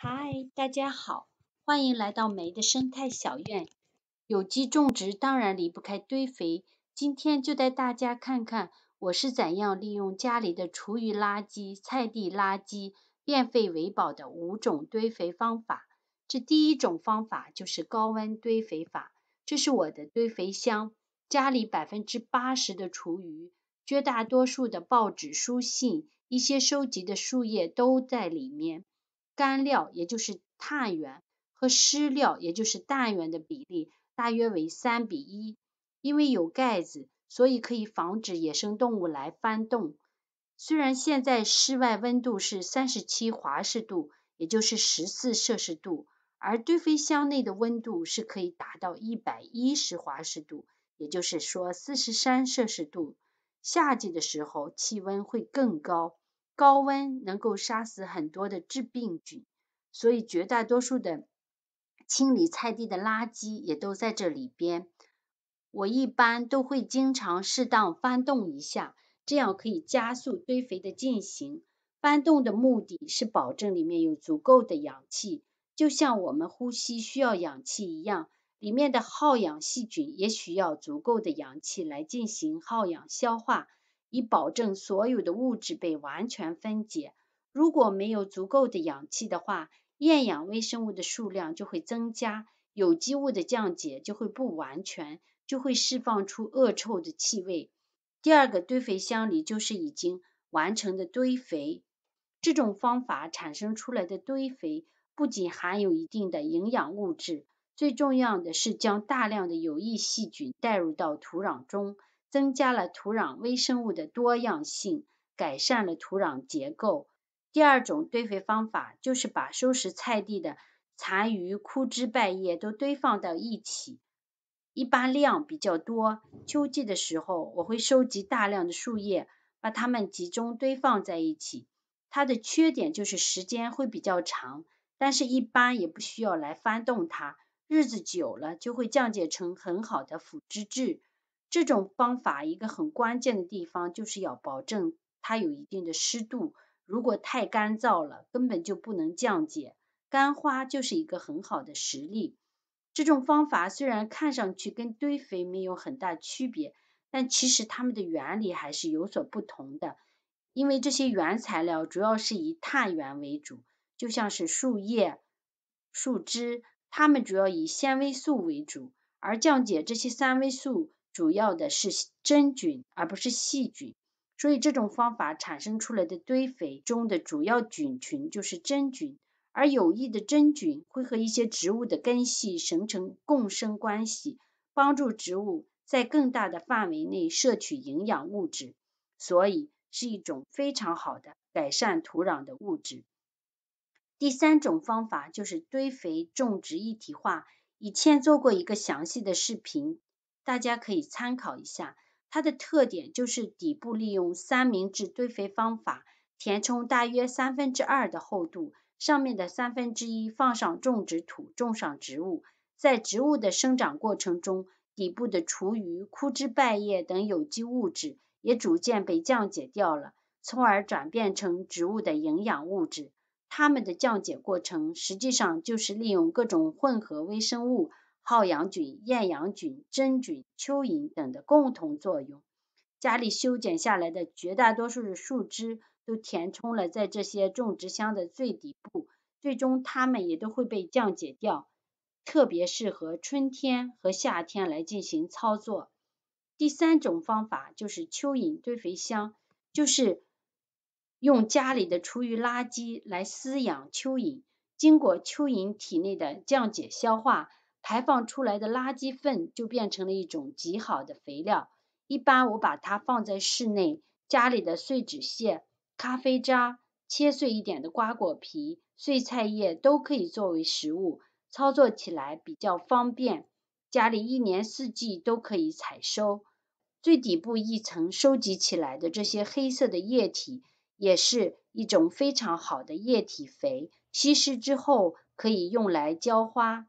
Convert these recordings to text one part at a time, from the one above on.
嗨，大家好，欢迎来到梅的生态小院。有机种植当然离不开堆肥，今天就带大家看看我是怎样利用家里的厨余垃圾、菜地垃圾变废为宝的五种堆肥方法。这第一种方法就是高温堆肥法，这是我的堆肥箱，家里百分之八十的厨余、绝大多数的报纸、书信、一些收集的树叶都在里面。干料也就是碳源和湿料也就是氮源的比例大约为三比一。因为有盖子，所以可以防止野生动物来翻动。虽然现在室外温度是三十七华氏度，也就是十四摄氏度，而堆肥箱内的温度是可以达到一百一十华氏度，也就是说四十三摄氏度。夏季的时候气温会更高。高温能够杀死很多的致病菌，所以绝大多数的清理菜地的垃圾也都在这里边。我一般都会经常适当翻动一下，这样可以加速堆肥的进行。翻动的目的是保证里面有足够的氧气，就像我们呼吸需要氧气一样，里面的耗氧细菌也需要足够的氧气来进行耗氧消化。以保证所有的物质被完全分解。如果没有足够的氧气的话，厌氧微生物的数量就会增加，有机物的降解就会不完全，就会释放出恶臭的气味。第二个堆肥箱里就是已经完成的堆肥。这种方法产生出来的堆肥不仅含有一定的营养物质，最重要的是将大量的有益细菌带入到土壤中。增加了土壤微生物的多样性，改善了土壤结构。第二种堆肥方法就是把收拾菜地的残余枯枝败叶都堆放到一起，一般量比较多。秋季的时候，我会收集大量的树叶，把它们集中堆放在一起。它的缺点就是时间会比较长，但是一般也不需要来翻动它，日子久了就会降解成很好的腐殖质。这种方法一个很关键的地方就是要保证它有一定的湿度，如果太干燥了，根本就不能降解。干花就是一个很好的实例。这种方法虽然看上去跟堆肥没有很大区别，但其实它们的原理还是有所不同的，因为这些原材料主要是以碳源为主，就像是树叶、树枝，它们主要以纤维素为主，而降解这些纤维素。主要的是真菌而不是细菌，所以这种方法产生出来的堆肥中的主要菌群就是真菌，而有益的真菌会和一些植物的根系形成共生关系，帮助植物在更大的范围内摄取营养物质，所以是一种非常好的改善土壤的物质。第三种方法就是堆肥种植一体化，以前做过一个详细的视频。大家可以参考一下，它的特点就是底部利用三明治堆肥方法填充大约三分之二的厚度，上面的三分之一放上种植土，种上植物。在植物的生长过程中，底部的厨余、枯枝败叶等有机物质也逐渐被降解掉了，从而转变成植物的营养物质。它们的降解过程实际上就是利用各种混合微生物。好氧菌、厌氧菌、真菌、蚯蚓等的共同作用，家里修剪下来的绝大多数的树枝都填充了在这些种植箱的最底部，最终它们也都会被降解掉。特别适合春天和夏天来进行操作。第三种方法就是蚯蚓堆肥箱，就是用家里的厨余垃圾来饲养蚯蚓，经过蚯蚓体内的降解消化。排放出来的垃圾粪就变成了一种极好的肥料。一般我把它放在室内，家里的碎纸屑、咖啡渣、切碎一点的瓜果皮、碎菜叶都可以作为食物，操作起来比较方便。家里一年四季都可以采收。最底部一层收集起来的这些黑色的液体，也是一种非常好的液体肥，稀释之后可以用来浇花。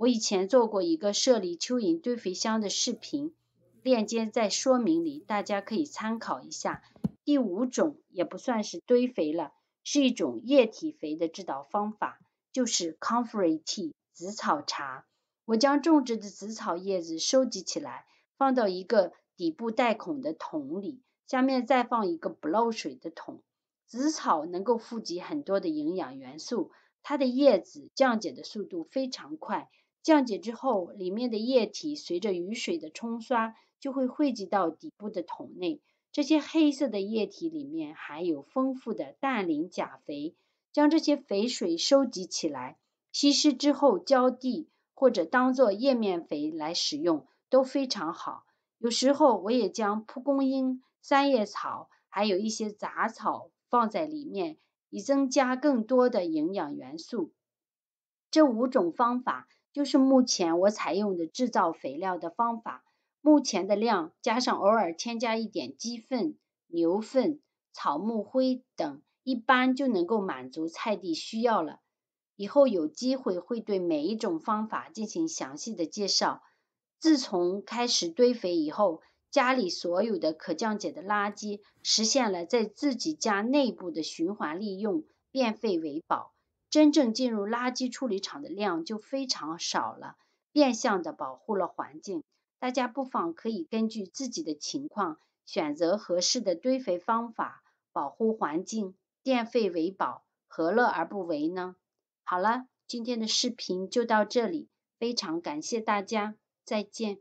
我以前做过一个设立蚯蚓堆肥箱的视频，链接在说明里，大家可以参考一下。第五种也不算是堆肥了，是一种液体肥的制导方法，就是 c o n f f e r tea 紫草茶。我将种植的紫草叶子收集起来，放到一个底部带孔的桶里，下面再放一个不漏水的桶。紫草能够富集很多的营养元素，它的叶子降解的速度非常快。降解之后，里面的液体随着雨水的冲刷，就会汇集到底部的桶内。这些黑色的液体里面含有丰富的氮磷钾肥，将这些肥水收集起来，稀释之后浇地或者当做叶面肥来使用都非常好。有时候我也将蒲公英、三叶草还有一些杂草放在里面，以增加更多的营养元素。这五种方法。就是目前我采用的制造肥料的方法，目前的量加上偶尔添加一点鸡粪、牛粪、草木灰等，一般就能够满足菜地需要了。以后有机会会对每一种方法进行详细的介绍。自从开始堆肥以后，家里所有的可降解的垃圾实现了在自己家内部的循环利用，变废为宝。真正进入垃圾处理厂的量就非常少了，变相的保护了环境。大家不妨可以根据自己的情况选择合适的堆肥方法，保护环境，变废为宝，何乐而不为呢？好了，今天的视频就到这里，非常感谢大家，再见。